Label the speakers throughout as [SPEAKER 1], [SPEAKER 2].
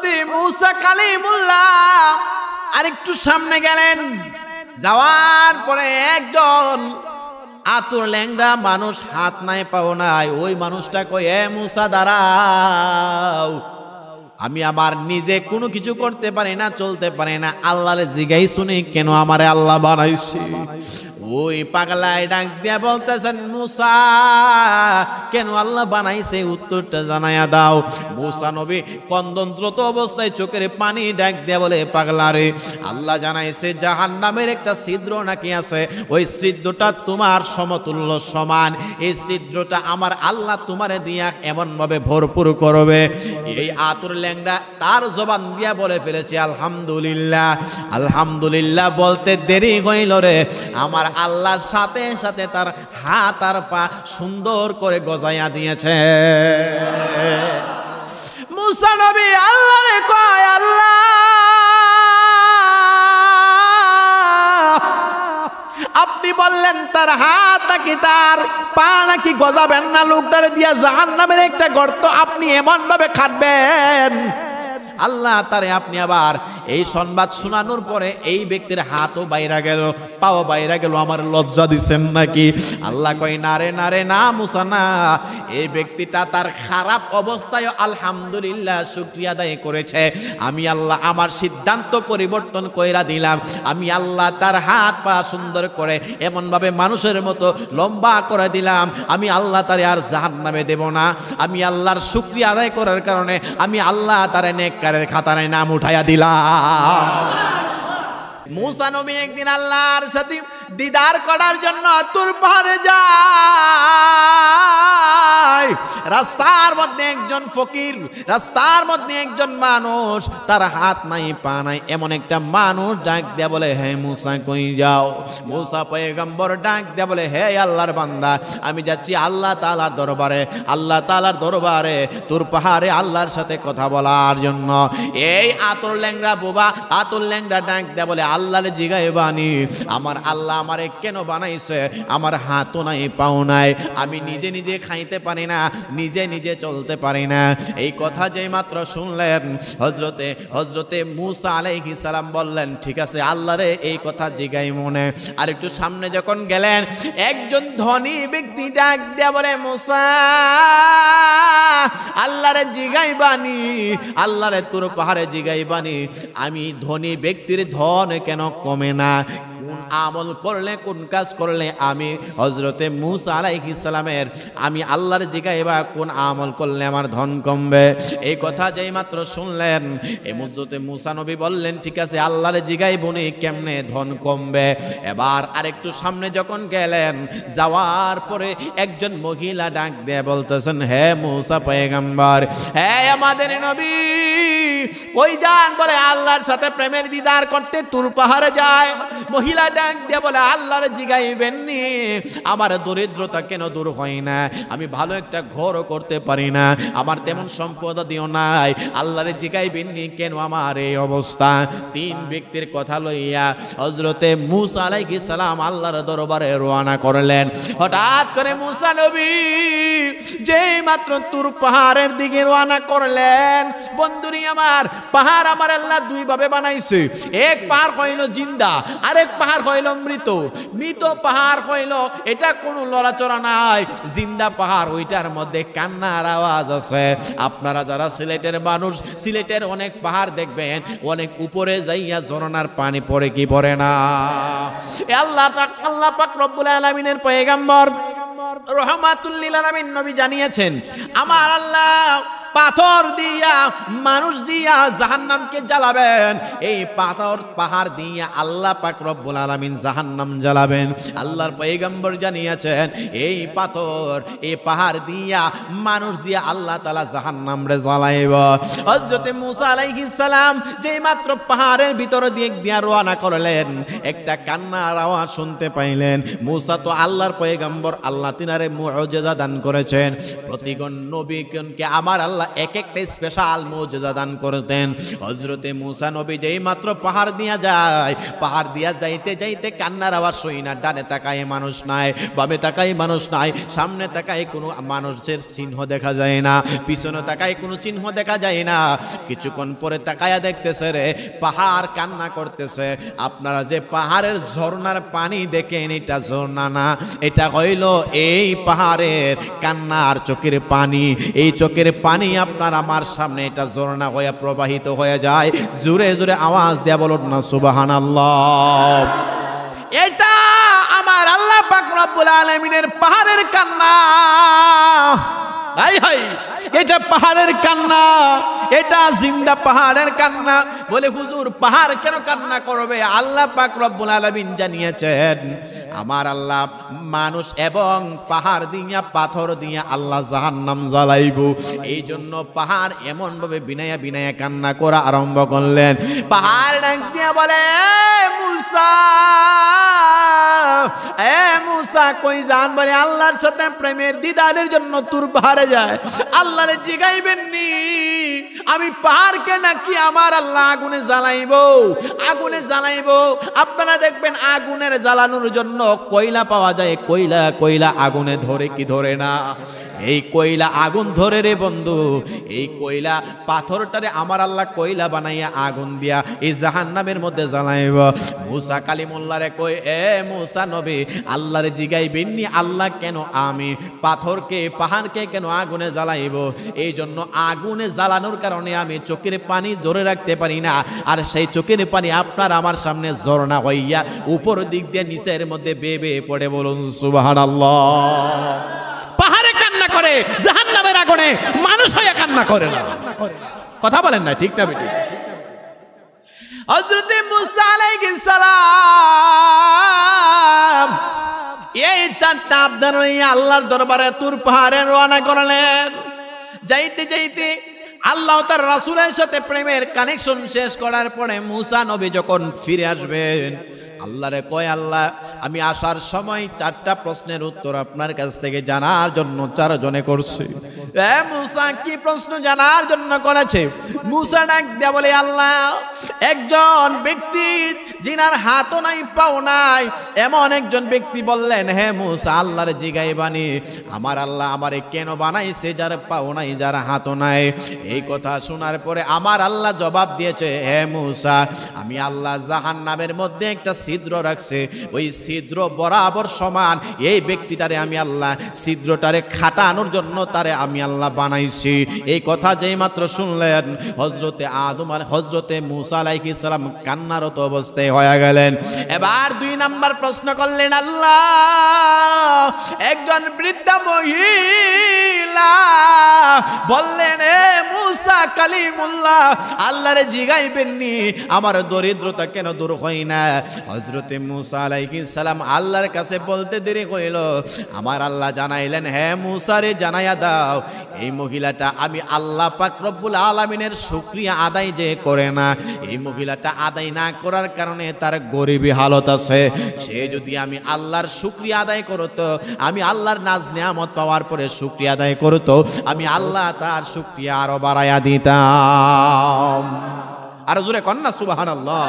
[SPEAKER 1] হজরতে মুসা কালিমুল্লাহ আরেকটু সামনে গেলেন যাওয়ার পরে একজন আতুর ল্যাংরা মানুষ হাত নাই পাও নাই ওই মানুষটা কই এ মুসা দাঁড়াও আমি আমার নিজে কোনো কিছু করতে পারি না চলতে পারি না আল্লাহরে জিগাই শুনি কেন আমারে আল্লাহ বানাইছি ওই পাগলায় ডাক দিয়া বলতেছেন মুসা কেন আল্লাহ বানাইছে উত্তরটা জানাইয়া দাও মুসা নবী কন্দনদ্রত অবস্থায় চোখের পানি ডাক দিয়া বলে পাগলা রে আল্লাহ জানাইছে জাহান নামের একটা ছিদ্র নাকি আছে ওই ছিদ্রটা তোমার সমতুল্য সমান এই ছিদ্রটা আমার আল্লাহ তোমারে দিয়া এমনভাবে ভরপুর করবে এই আতুর ল্যাংড়া তার জবান দিয়া বলে ফেলেছে আলহামদুলিল্লাহ আলহামদুলিল্লাহ বলতে দেরি হইল রে আমার আল্লাহর সাথে সাথে তার হাত আর পা সুন্দর করে গজাইয়া দিয়েছে মুসা আল্লাহ রে কয় আল্লাহ আপনি বললেন তার হাত নাকি তার পা নাকি গজাবেন না লোকটারে দিয়া জাহান নামের একটা গর্ত আপনি এমন ভাবে খাটবেন আল্লাহ তারে আপনি আবার এই সংবাদ শোনানোর পরে এই ব্যক্তির হাতও বাইরা গেল পাও বাইরা গেল আমার লজ্জা দিছেন নাকি আল্লাহ কয় নারে নারে না মুসা না এই ব্যক্তিটা তার খারাপ অবস্থায় আলহামদুলিল্লাহ শুক্রিয়া দায়ী করেছে আমি আল্লাহ আমার সিদ্ধান্ত পরিবর্তন কইরা দিলাম আমি আল্লাহ তার হাত পা সুন্দর করে এমনভাবে মানুষের মতো লম্বা করে দিলাম আমি আল্লাহ তারে আর জাহান নামে দেব না আমি আল্লাহর শুক্রিয়া আদায় করার কারণে আমি আল্লাহ তারে নেককারের খাতারে নাম উঠাইয়া দিলাম মুসা নবী একদিন আল্লাহর সাথে দিদার করার জন্য তোর যায় রাস্তার মধ্যে একজন ফকির রাস্তার মধ্যে একজন মানুষ তার হাত নাই পা নাই এমন একটা মানুষ ডাক দেয়া বলে হে মুসা কই যাও মুসা পয়গম্বর ডাক দেয়া বলে হে আল্লাহর বান্দা আমি যাচ্ছি আল্লাহ তালার দরবারে আল্লাহ তালার দরবারে তোর পাহাড়ে আল্লাহর সাথে কথা বলার জন্য এই আতর ল্যাংরা বোবা আতর ল্যাংরা ডাক দেয়া বলে আল্লাহর জিগায় বাণী আমার আল্লাহ আমারে কেন বানাইছে আমার হাতও নাই পাও নাই আমি নিজে নিজে খাইতে পারি না নিজে নিজে চলতে পারি না এই কথা যে মাত্র শুনলেন হজরতে হজরতে মুসা আলাইহি সালাম বললেন ঠিক আছে আল্লাহরে এই কথা জিগাই মনে আর একটু সামনে যখন গেলেন একজন ধনী ব্যক্তি ডাক দেয়া বলে মুসা আল্লাহরে জিগাই বানি আল্লাহরে তোর পাহাড়ে জিগাই বানি আমি ধনী ব্যক্তির ধন কেন কমে না কোন আমল করলে কোন কাজ করলে আমি হজরতে মুসা আলাইহি সালামের আমি আল্লাহর জিগা এবার কোন আমল করলে আমার ধন কমবে এই কথা যেই মাত্র শুনলেন এ মুজরতে মুসা নবী বললেন ঠিক আছে আল্লাহর জিগাই বনে কেমনে ধন কমবে এবার আরেকটু সামনে যখন গেলেন যাওয়ার পরে একজন মহিলা ডাক দিয়ে বলতেছেন হে মুসা পেগম্বর হে আমাদের নবী ওই যান বলে আল্লাহর সাথে প্রেমের দিদার করতে তুর পাহাড়ে যায় মহিলা ডাক দিয়ে বলে বান্দারা আল্লাহর জিগাইবেন নি আমার দরিদ্রতা কেন দূর হয় না আমি ভালো একটা ঘর করতে পারি না আমার তেমন সম্পদ দিও নাই আল্লাহরে জিগাইবেন নি কেন আমার এই অবস্থা তিন ব্যক্তির কথা লইয়া হজরতে মুসা আলাইকি সালাম আল্লাহর দরবারে রোয়ানা করলেন হঠাৎ করে মুসা নবী যেই মাত্র তুর পাহাড়ের দিকে রোয়ানা করলেন বন্ধুরি আমার পাহাড় আমার আল্লাহ দুই ভাবে বানাইছে এক পাহাড় হইল জিন্দা আরেক পাহাড় হইল মৃত তো মৃত পাহাড় হইল এটা কোন লড়াচড়া নাই জিন্দা পাহাড় ওইটার মধ্যে কান্নার আওয়াজ আছে আপনারা যারা সিলেটের মানুষ সিলেটের অনেক পাহাড় দেখবেন অনেক উপরে যাইয়া ঝরনার পানি পড়ে কি পড়ে না আল্লাহ আল্লাহ পাক রব্বুল আলামিনের পয়গাম্বর রহমাতুল্লিল নবী জানিয়েছেন আমার আল্লাহ পাথর দিয়া মানুষ দিয়া জাহান্নামকে জ্বালাবেন এই পাথর পাহাড় দিয়া আল্লাহ পাক রব্বুল আলামিন জাহান্নাম জ্বালাবেন আল্লাহর পয়গম্বর জানিয়েছেন এই পাথর এই পাহাড় দিয়া মানুষ দিয়া আল্লাহ তালা জাহান্নাম রে জ্বালাইব হযরত মুসা আলাইহি সালাম যে মাত্র পাহাড়ের ভিতর দিয়ে দিয়া রওনা করলেন একটা কান্নার আওয়াজ শুনতে পাইলেন মুসা তো আল্লাহর পয়গম্বর আল্লাহ তিনারে মুজেজা দান করেছেন প্রতিগণ নবীকে আমার আল্লাহ এক একটা স্পেশাল মর্যাদা দান করতেন হজরতে মুসা নবী যেই মাত্র পাহাড় দিয়া যায় পাহাড় দিয়া যাইতে যাইতে কান্নার আওয়াজ শুই না ডানে তাকায় মানুষ নাই বামে তাকায় মানুষ নাই সামনে তাকায় কোনো মানুষের চিহ্ন দেখা যায় না পিছনে তাকায় কোনো চিহ্ন দেখা যায় না কিছুক্ষণ পরে তাকায়া দেখতেছে রে পাহাড় কান্না করতেছে আপনারা যে পাহাড়ের ঝর্নার পানি দেখেন এটা ঝর্ণা না এটা হইল এই পাহাড়ের কান্নার চোখের পানি এই চোখের পানি আপনার আমার সামনে এটা জোরনা হয়ে প্রবাহিত হয়ে যায় জোরে জোরে আওয়াজ দেয়া বলুন না সুবাহান আল্লাহ এটা আমার আল্লাহ পাকুল আলমিনের পাহাড়ের কান্না হাই হাই এটা পাহাড়ের কান্না এটা জিন্দা পাহাড়ের কান্না বলে হুজুর পাহাড় কেন কান্না করবে আল্লাহ পাক রব্বুল আলামিন জানিয়েছেন হ্যাঁ। আমার আল্লাহ মানুষ এবং পাহাড় দিয়া পাথর দিয়া আল্লাহ জাহান নাম জ্বালাইব এই জন্য পাহাড় ভাবে বিনায়া বিনায়া কান্না করা আরম্ভ করলেন পাহাড় ডাক দিয়া বলে আল্লাহর সাথে প্রেমের দিদারের জন্য তোর পাহাড়ে যায় আল্লাহরে জিগাইবেন নি আমি পাহাড়কে নাকি আমার আল্লাহ আগুনে জ্বালাইব আগুনে জ্বালাইব আপনারা দেখবেন আগুনের জ্বালানোর জন্য কয়লা পাওয়া যায় কয়লা কয়লা আগুনে ধরে কি ধরে না এই কয়লা আগুন ধরে রে বন্ধু এই কয়লা পাথরটারে আমার আল্লাহ কয়লা বানাইয়া আগুন দিয়া এই জাহান নামের মধ্যে জ্বালাইব মুসা কালিমুল্লারে কই এ মূসা নবী আল্লাহরে জিগাই বিন্নি আল্লাহ কেন আমি পাথরকে পাহাড়কে কেন আগুনে জ্বালাইব এই জন্য আগুনে জ্বালানোর কারণে আমি চোখের পানি ধরে রাখতে পারি না আর সেই চোখের পানি আপনার আমার সামনে ঝর্ণা হইয়া উপর দিক দিয়ে নিচের মধ্যে মধ্যে বেয়ে পড়ে বলুন সুবাহান পাহাড়ে কান্না করে জাহান নামের আগুনে মানুষ হয়ে কান্না করে না কথা বলেন না ঠিক না বেটি হজরতে সালাম এই চারটা আবদার আল্লাহর দরবারে তুর পাহাড়ে রওনা করলেন যাইতে যাইতে আল্লাহ তার রাসুলের সাথে প্রেমের কানেকশন শেষ করার পরে মুসা নবী যখন ফিরে আসবেন আল্লাহরে কয় আল্লাহ আমি আসার সময় চারটা প্রশ্নের উত্তর আপনার কাছ থেকে জানার জন্য চারজনে করছি মুসা কি প্রশ্ন জানার জন্য করেছে মুসা ডাক দেয়া বলে আল্লাহ একজন ব্যক্তি যিনার হাতও নাই পাও নাই এমন একজন ব্যক্তি বললেন হ্যাঁ মুসা আল্লাহর জিগাই বানি আমার আল্লাহ আমারে কেন বানাই সে যার পাও নাই যার হাতও নাই এই কথা শোনার পরে আমার আল্লাহ জবাব দিয়েছে হে মুসা আমি আল্লাহ জাহান নামের মধ্যে একটা ছিদ্র রাখছে ওই ছিদ্র বরাবর সমান এই ব্যক্তিটারে আমি আল্লাহ ছিদ্রটারে খাটানোর জন্য তারে আমি আল্লাহ বানাইছি এই কথা যেই মাত্র শুনলেন হজরতে আদম আর হজরতে মুসা আলাইহি সালাম কান্নারত অবস্থায় হয়ে গেলেন এবার দুই নাম্বার প্রশ্ন করলেন আল্লাহ একজন বৃদ্ধা মহিলা বললেন এ মুসা কালিমুল্লাহ আল্লাহরে জিগাইবেননি আমার দরিদ্রতা কেন দূর হয় না হজরতে মুসা আলাইহি সালাম আল্লাহর কাছে বলতে দেরি কইল আমার আল্লাহ জানাইলেন হ্যাঁ মুসারে জানাইয়া দাও এই মহিলাটা আমি আল্লাহ পাক রব্বুল আলমিনের সুক্রিয়া আদায় যে করে না এই মহিলাটা আদায় না করার কারণে তার গরিবী হালত আছে সে যদি আমি আল্লাহর সুক্রিয়া আদায় করতো আমি আল্লাহর নাজ নিয়ামত পাওয়ার পরে সুক্রিয়া আদায় করতো আমি আল্লাহ তার সুক্রিয়া আরো বাড়াইয়া দিতাম আর জোরে কন্যা সুবাহান আল্লাহ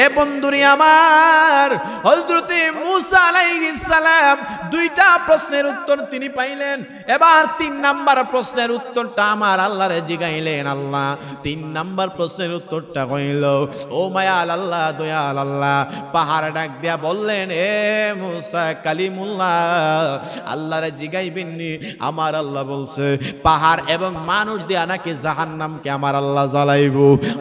[SPEAKER 1] এ বন্ধুরি আমার হজরতে মুসা আলাইসালাম দুইটা প্রশ্নের উত্তর তিনি পাইলেন এবার তিন নাম্বার প্রশ্নের উত্তরটা আমার আল্লাহরে জিগাইলেন আল্লাহ তিন নাম্বার প্রশ্নের উত্তরটা কইল ও মায়াল আল্লাহ দয়াল আল্লাহ পাহাড় ডাক দিয়া বললেন এ মুসা কালিমুল্লাহ আল্লাহরে জিগাইবেননি আমার আল্লাহ বলছে পাহাড় এবং মানুষ দিয়া নাকি জাহান্নামকে আমার আল্লাহ জ্বালাইব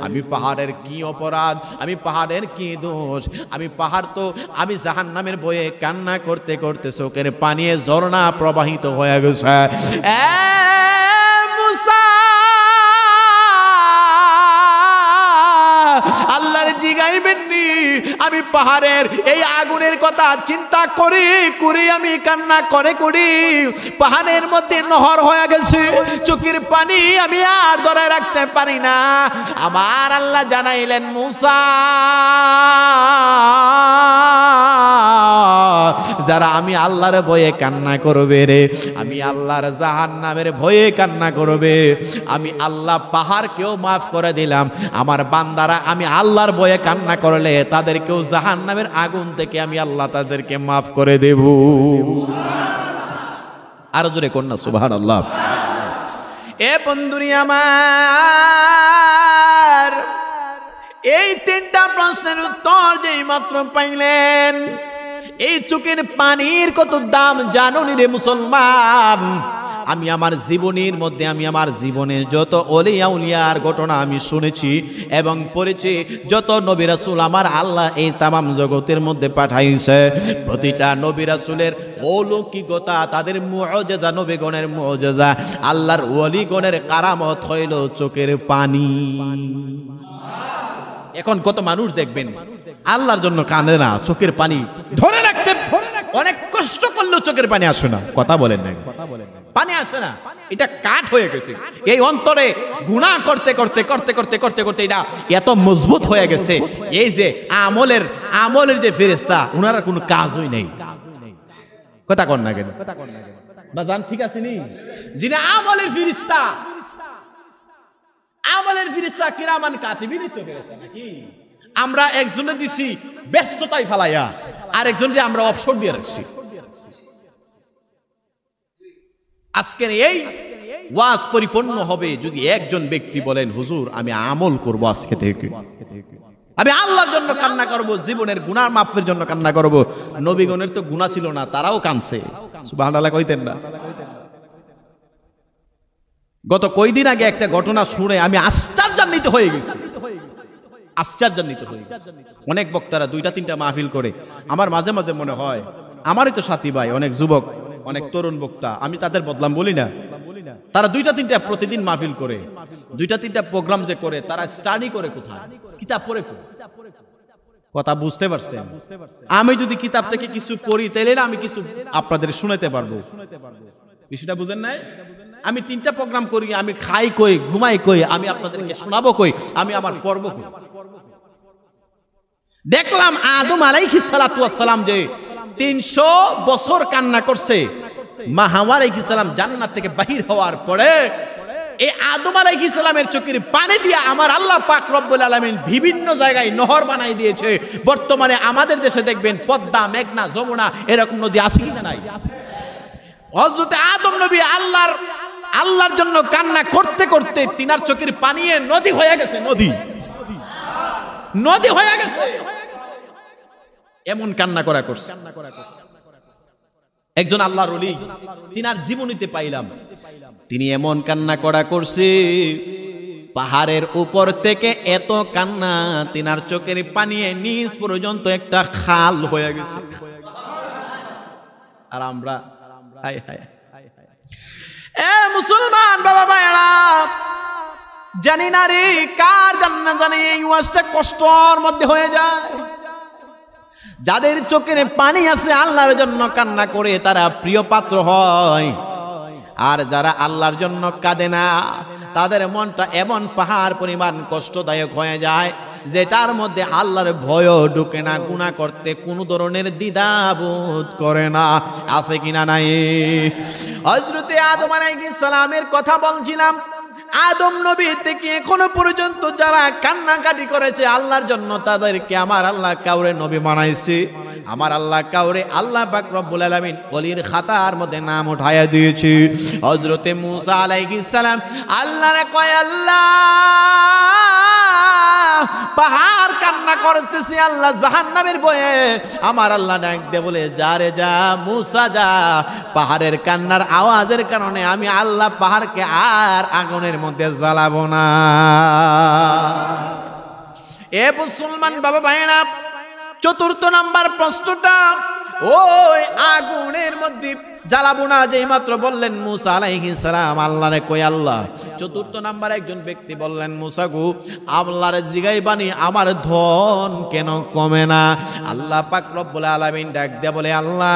[SPEAKER 1] আমি পাহাড়ের কি অপরাধ আমি পাহাড়ের আমাদের কি দোষ আমি পাহাড় তো আমি জাহান নামের বয়ে কান্না করতে করতে চোখের পানিয়ে ঝর্ণা প্রবাহিত হয়ে গেছে আমি পাহাড়ের এই আগুনের কথা চিন্তা করি করি আমি কান্না করে করি পাহাড়ের মধ্যে নহর হয়ে গেছে চোখের পানি আমি আর ধরে রাখতে পারি না আমার আল্লাহ জানাইলেন মুসা যারা আমি আল্লাহর ভয়ে কান্না করবে রে আমি আল্লাহর জাহান নামের ভয়ে কান্না করবে আমি আল্লাহ পাহাড়কেও মাফ করে দিলাম আমার বান্দারা আমি আল্লাহর ভয়ে কান্না করলে তাদেরকেও জাহান নামের আগুন থেকে আমি আল্লাহ তাদেরকে মাফ করে দেব আর জোরে কন্যা সুভান আল্লাহ এ বন্ধুরি আমার এই তিনটা প্রশ্নের উত্তর যেই মাত্র পাইলেন এই চোখের পানির কত দাম জানুন রে মুসলমান আমি আমার জীবনের মধ্যে আমি আমার জীবনে যত অলিয়াউলিয়ার ঘটনা আমি শুনেছি এবং পড়েছি যত নবিরাসুল আমার আল্লাহ এই তামাম জগতের মধ্যে পাঠাইছে প্রতিটা নবিরাসুলের অলৌকিকতা তাদের মজেজা নবীগণের মজেজা আল্লাহর অলিগণের কারামত হইল চোখের পানি এখন কত মানুষ দেখবেন আল্লাহর জন্য কাঁদে না চোখের পানি ধরে রাখতে অনেক কষ্ট করলেও চোখের পানি আসে না কথা বলেন না কথা বলেন না পানি আসে না এটা কাঠ হয়ে গেছে এই অন্তরে গুণা করতে করতে করতে করতে করতে করতে এটা এত মজবুত হয়ে গেছে এই যে আমলের আমলের যে ফেরেস্তা উনার কোনো কাজই নেই কথা কন না কেন বা যান ঠিক আছে নি যিনি আমলের ফিরিস্তা আমলের ফিরিস্তা কিরামান কাতিবি নিত্য ফেরেস্তা নাকি আমরা একজনে দিছি ব্যস্ততায় ফালাইয়া আর একজনকে আমরা অবসর দিয়ে রাখছি আজকের এই ওয়াজ পরিপূর্ণ হবে যদি একজন ব্যক্তি বলেন হুজুর আমি আমল করব আজকে থেকে আমি আল্লাহর জন্য কান্না করব জীবনের গুনার মাফের জন্য কান্না করব নবীগণের তো গুণা ছিল না তারাও কানছে সুবাহ কইতেন না গত কয়দিন আগে একটা ঘটনা শুনে আমি আশ্চর্যান্বিত হয়ে গেছি আশ্চর্যান্বিত হয়ে গেছি অনেক বক্তারা দুইটা তিনটা মাহফিল করে আমার মাঝে মাঝে মনে হয় আমারই তো সাথী ভাই অনেক যুবক অনেক তরুণ বক্তা আমি তাদের বদলাম বলি না তারা দুইটা তিনটা প্রতিদিন মাহফিল করে দুইটা তিনটা প্রোগ্রাম যে করে তারা স্টাডি করে কোথায় কিতাব পড়ে কথা বুঝতে পারছেন আমি যদি কিতাব থেকে কিছু পড়ি তাহলে আমি কিছু আপনাদের শুনাইতে পারবো বিষয়টা বুঝেন নাই আমি তিনটা প্রোগ্রাম করি আমি খাই কই ঘুমাই কই আমি আপনাদেরকে শোনাবো কই আমি আমার পর্ব কই দেখলাম আদম আলাইহিস সালাতু ওয়াস সালাম যে তিনশো বছর কান্না করছে মা হাওয়া সালাম জান্নাত থেকে বাহির হওয়ার পরে এই আদম আলাইহি সালামের চোখের পানি দিয়ে আমার আল্লাহ পাক রব্বুল আলমিন বিভিন্ন জায়গায় নহর বানাই দিয়েছে বর্তমানে আমাদের দেশে দেখবেন পদ্মা মেঘনা যমুনা এরকম নদী আছে কিনা নাই হজরতে আদম নবী আল্লাহর আল্লাহর জন্য কান্না করতে করতে তিনার চোখের পানিয়ে নদী হয়ে গেছে নদী নদী হয়ে গেছে এমন কান্না করা করছে একজন আল্লাহ রলি তিনার জীবনীতে পাইলাম তিনি এমন কান্না করা করছে পাহাড়ের উপর থেকে এত কান্না তিনার চোখের পানিয়ে নিচ পর্যন্ত একটা খাল হয়ে গেছে আর আমরা এ মুসলমান বাবা ভাইরা জানি না রে কার জানা জানি এই ওয়াজটা কষ্টর মধ্যে হয়ে যায় যাদের চোখের পানি আছে আল্লাহর জন্য কান্না করে তারা প্রিয় পাত্র হয় আর যারা আল্লাহর জন্য কাঁদে না তাদের মনটা এমন পাহাড় পরিমাণ কষ্টদায়ক হয়ে যায় যেটার মধ্যে আল্লাহর ভয়ও ঢুকে না গুণা করতে কোনো ধরনের দ্বিধাবোধ করে না আছে কিনা নাই হজরতে আদমান সালামের কথা বলছিলাম আদম নবী থেকে এখনো পর্যন্ত যারা কান্নাকাটি করেছে আল্লাহর জন্য তাদেরকে আমার আল্লাহ কাউরে নবী মানাইছে আমার আল্লাহ কাউরে আল্লাহ পাক খাতার মধ্যে নাম উঠাইয়া দিয়েছি হজরতে মুসা আলাইহিস সালাম আল্লাহরে কয় আল্লাহ পাহাড় কান্না করতেছি আল্লাহ জাহান নামের বয়ে আমার আল্লাহ ডাক দে বলে যা রে যা মুসা যা পাহাড়ের কান্নার আওয়াজের কারণে আমি আল্লাহ পাহাড়কে আর আগুনের মধ্যে জ্বালাবো না এ মুসলমান বাবা ভাইরা চতুর্থ নাম্বার প্রশ্নটা ওই আগুনের মধ্যে জ্বালাবো না যে মাত্র বললেন মুসা আলাইহি সালাম আল্লাহরে কই আল্লাহ চতুর্থ নাম্বার একজন ব্যক্তি বললেন মুসা গু আল্লাহরে জিগাই বানি আমার ধন কেন কমে না আল্লাহ পাক রব্বুল আলামিন ডাক দেয়া বলে আল্লাহ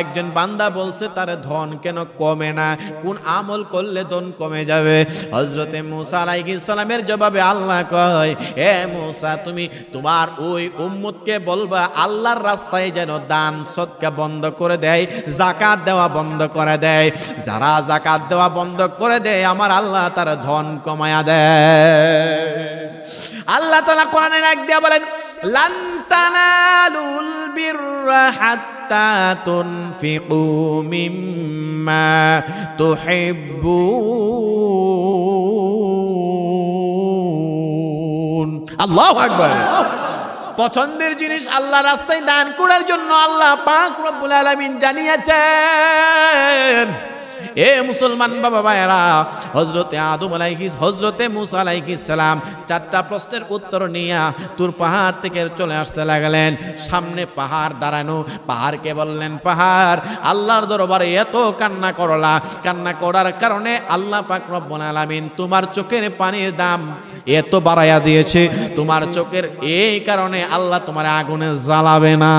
[SPEAKER 1] একজন বান্দা বলছে তার ধন কেন কমে না কোন আমল করলে ধন কমে যাবে হযরতে মুসা আলাইহি সালামের জবাবে আল্লাহ কয় হে মুসা তুমি তোমার ওই উম্মতকে বলবা আল্লাহর রাস্তায় যেন দান সদকা বন্ধ করে করে দেয় জাকাত দেওয়া বন্ধ করে দেয় যারা জাকাত দেওয়া বন্ধ করে দেয় আমার আল্লাহ তার ধন কমায়া দেয় আল্লাহ তালা কোরআনে এক দিয়া বলেন লান্তানালুল বিররা হাত্তা পছন্দের জিনিস আল্লাহ রাস্তায় দান করার জন্য আল্লাহ পাক রব্বুল আলামিন জানিয়েছেন এ মুসলমান বাবা ভাইরা হজরতে আদম আলাইহিস হজরতে মুসা আলাইহিস সালাম চারটা প্রশ্নের উত্তর নিয়া তুর পাহাড় থেকে চলে আসতে লাগলেন সামনে পাহাড় দাঁড়ানো পাহাড়কে বললেন পাহাড় আল্লাহর দরবারে এত কান্না করলা কান্না করার কারণে আল্লাহ পাক রব্বুল আলামিন তোমার চোখের পানির দাম এত বাড়াইয়া দিয়েছে তোমার চোখের এই কারণে আল্লাহ তোমার আগুনে জ্বালাবে না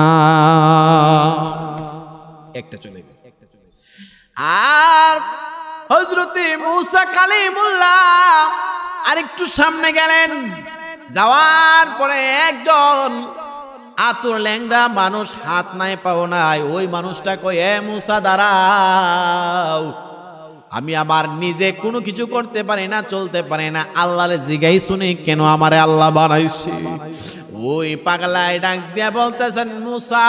[SPEAKER 1] একটা চলে গেল আর হজরতে মুসা আর আরেকটু সামনে গেলেন যাওয়ার পরে একজন আতুর ল্যাংডা মানুষ হাত নাই পাও নাই ওই মানুষটা কই এ মুসা দাঁড়াও আমি আমার নিজে কোনো কিছু করতে পারি না চলতে পারি না আল্লাহ জিগাই শুনি কেন আমারে আল্লাহ বানাইছি ওই পাগলায় ডাক দিয়া বলতেছেন মুসা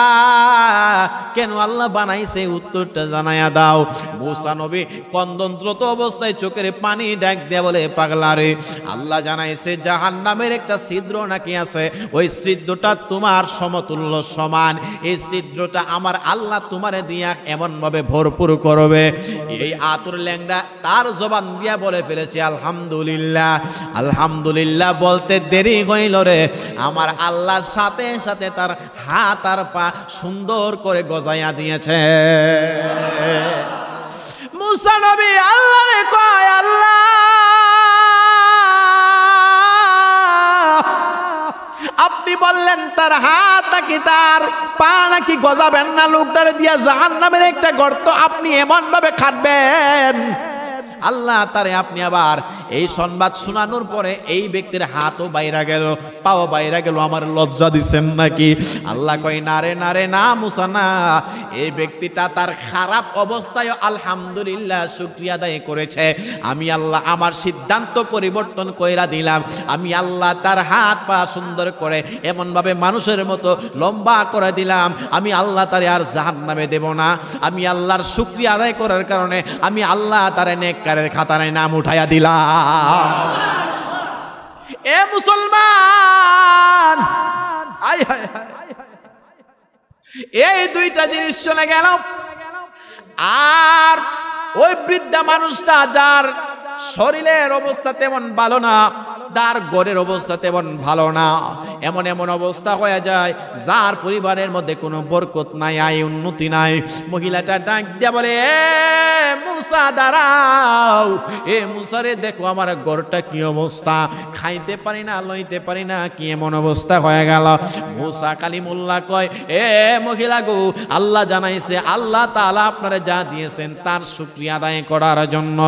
[SPEAKER 1] কেন আল্লাহ বানাইছে উত্তরটা জানাইয়া দাও মুসা নবী কন্দন্ত্রত অবস্থায় চোখের পানি ডাক দেয়া বলে পাগলা রে আল্লাহ জানাইছে জাহান নামের একটা ছিদ্র নাকি আছে ওই ছিদ্রটা তোমার সমতুল্য সমান এই ছিদ্রটা আমার আল্লাহ তোমারে দিয়া এমনভাবে ভরপুর করবে এই আতুর ল্যাংড়া তার জবান দিয়া বলে ফেলেছে আলহামদুলিল্লাহ আলহামদুলিল্লাহ বলতে দেরি হইল রে আমার আল্লাহর সাথে সাথে তার হাত আর তার পা সুন্দর করে গজাইয়া দিয়েছে আল্লাহ কয় আপনি বললেন তার হাত নাকি তার পা নাকি গজাবেন না লোকটারে দিয়া জাহান নামের একটা গর্ত আপনি এমন ভাবে খাটবেন আল্লাহ তারে আপনি আবার এই সংবাদ শোনানোর পরে এই ব্যক্তির হাতও বাইরা গেল পাও বাইরা গেল আমার লজ্জা দিচ্ছেন নাকি আল্লাহ কয় নারে নারে না মুসা না এই ব্যক্তিটা তার খারাপ অবস্থায় আলহামদুলিল্লাহ শুক্রিয়া দায়ী করেছে আমি আল্লাহ আমার সিদ্ধান্ত পরিবর্তন কইরা দিলাম আমি আল্লাহ তার হাত পা সুন্দর করে এমনভাবে মানুষের মতো লম্বা করে দিলাম আমি আল্লাহ তারে আর জাহান নামে দেব না আমি আল্লাহর শুক্রিয়া আদায় করার কারণে আমি আল্লাহ তারে নেককারের খাতারে নাম উঠাইয়া দিলাম এ মুসলমান আয় হায় এই দুইটা জিনিস চলে গেল আর ওই বৃদ্ধা মানুষটা যার শরীরের অবস্থা তেমন ভালো না তার গড়ের অবস্থা তেমন ভালো না এমন এমন অবস্থা হয়ে যায় যার পরিবারের মধ্যে কোনো বরকত নাই আয় উন্নতি নাই মহিলাটা ডাক দিয়া বলে মুসা দাঁড়াও এ মুসারে দেখো আমার গরটা কি অবস্থা খাইতে পারি না লইতে পারি না কি এমন অবস্থা হয়ে গেল মুসা মোল্লা কয় এ মহিলা গো আল্লাহ জানাইছে আল্লাহ তালা আপনারা যা দিয়েছেন তার সুক্রিয়া আদায় করার জন্য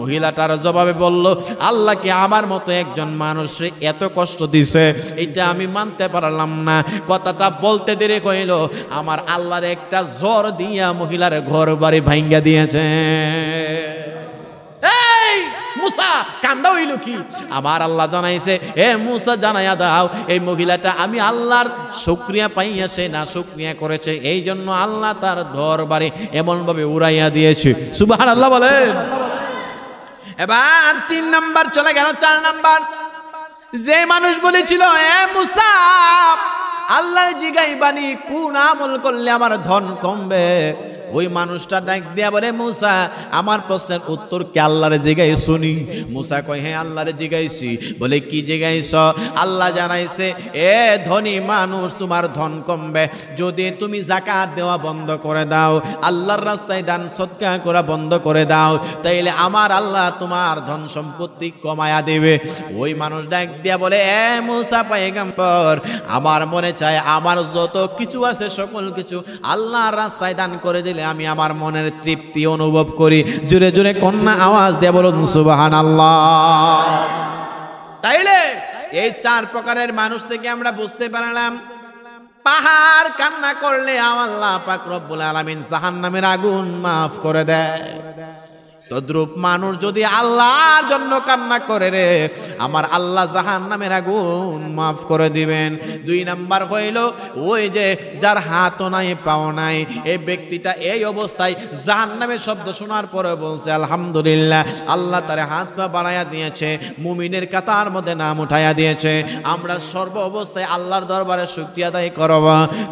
[SPEAKER 1] মহিলাটার জবাবে বলল আল্লাহকে আমার মতো একজন মানুষ এত কষ্ট দিছে এটা আমি মানতে পারলাম না কথাটা বলতে দেরি কইল আমার আল্লাহর একটা জ্বর দিয়া মহিলার ঘর বাড়ি ভাইঙ্গা দিয়েছে এই মুসা হইল কি আমার আল্লাহ জানাইছে এ মুসা জানাইয়া দাও এই মহিলাটা আমি আল্লাহর শুক্রিয়া না শুক্রিয়া করেছে এই জন্য আল্লাহ তার এমনভাবে উড়াইয়া দিয়েছে আল্লাহ এবার তিন চলে চার নাম্বার যে মানুষ বলেছিল এ মুসা জিগাই বানি কোন আমল করলে আমার ধন কমবে ওই মানুষটা ডাক দিয়া বলে মুসা আমার প্রশ্নের উত্তর কে আল্লাহরে জিগাই শুনি মুসা কয় হ্যাঁ আল্লাহরে জিগাইছি বলে কি জিগাইছ আল্লাহ জানাইছে এ ধনী মানুষ তোমার ধন কমবে যদি তুমি জাকাত দেওয়া বন্ধ করে দাও আল্লাহর রাস্তায় দান সৎকা করা বন্ধ করে দাও তাইলে আমার আল্লাহ তোমার ধন সম্পত্তি কমায়া দেবে ওই মানুষ ডাক দিয়া বলে এ মুসা পাইগাম্পর আমার মনে চায় আমার যত কিছু আছে সকল কিছু আল্লাহর রাস্তায় দান করে দিলে আমি আমার মনের তৃপ্তি অনুভব করি জুড়ে জুড়ে কন্যা আওয়াজ দিয়ে বলুন সুবাহান আল্লাহ তাইলে এই চার প্রকারের মানুষ থেকে আমরা বুঝতে পারলাম পাহাড় কান্না করলে আমার পাক রব্বুল আলামিন জাহান্নামের আগুন মাফ করে দেয় তদ্রুপ মানুষ যদি আল্লাহর জন্য কান্না করে রে আমার আল্লাহ জাহান নামের আগুন মাফ করে দিবেন দুই নাম্বার হইল ওই যে যার হাতও নাই পাও নাই এই ব্যক্তিটা এই অবস্থায় জাহান নামের শব্দ শোনার পরে বলছে আলহামদুলিল্লাহ আল্লাহ তার হাত পা বাড়াইয়া দিয়েছে মুমিনের কাতার মধ্যে নাম উঠাইয়া দিয়েছে আমরা সর্ব অবস্থায় আল্লাহর দরবারে শুক্রিয়া আদায় করব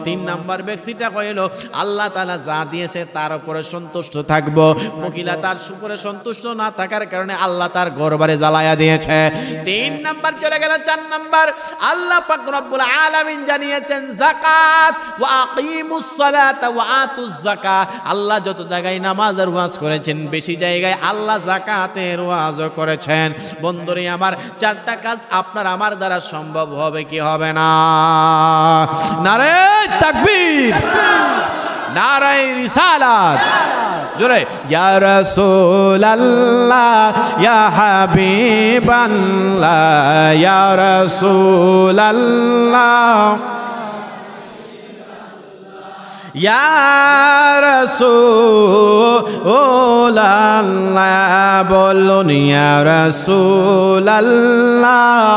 [SPEAKER 1] তিন নাম্বার ব্যক্তিটা কইল আল্লাহ তালা যা দিয়েছে তার উপরে সন্তুষ্ট থাকবো মহিলা তার করে সন্তুষ্ট না থাকার কারণে আল্লাহ তার ঘর বাড়ি জ্বালায়া দিয়েছে তিন নাম্বার চলে গেল চার নাম্বার আল্লাহ পাক রব্বুল আলামিন জানিয়েছেন যাকাত ওয়া আকিমুস সালাত ওয়া আতুজ যাকাত আল্লাহ যত জায়গায় নামাজের ওয়াজ করেছেন বেশি জায়গায় আল্লাহ যাকাতের ওয়াজ করেছেন বন্ধুরে আমার চারটা কাজ আপনার আমার দ্বারা সম্ভব হবে কি হবে না নারে তাকবীর নারায় রিসালাত জোরে ইয়া রাসূলুল্লাহ ইয়া হাবিবাল্লাহ ইয়া রাসূলুল্লাহ ইয়া রাসূলুল্লাহ বলুন ইয়া রাসূলুল্লাহ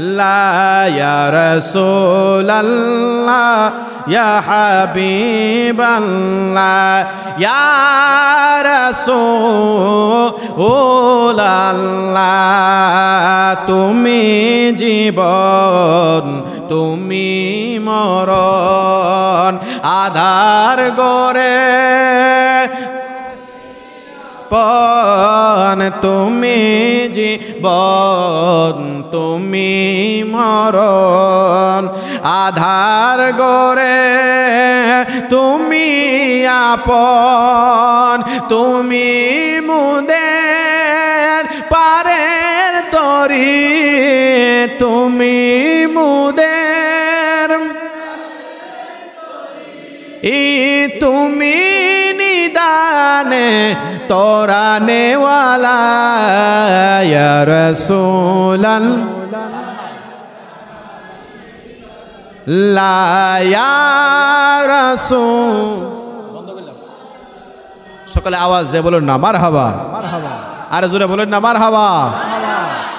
[SPEAKER 1] لا يا رسول الله يا حبيب الله يا رسول الله তুমি জীবন তুমি মরণ আধার গড়ে পন তুমি জীবন তুমি মরণ আধার গোরে তুমি আপন তুমি মুদের পারের তরি তুমি মুদের ই তুমি নিদানে তোরা রসুলন লায়ারসু সকালে আওয়াজ দিয়ে বলুন না মার হাবা আর জোরে বলুন না মার হাবা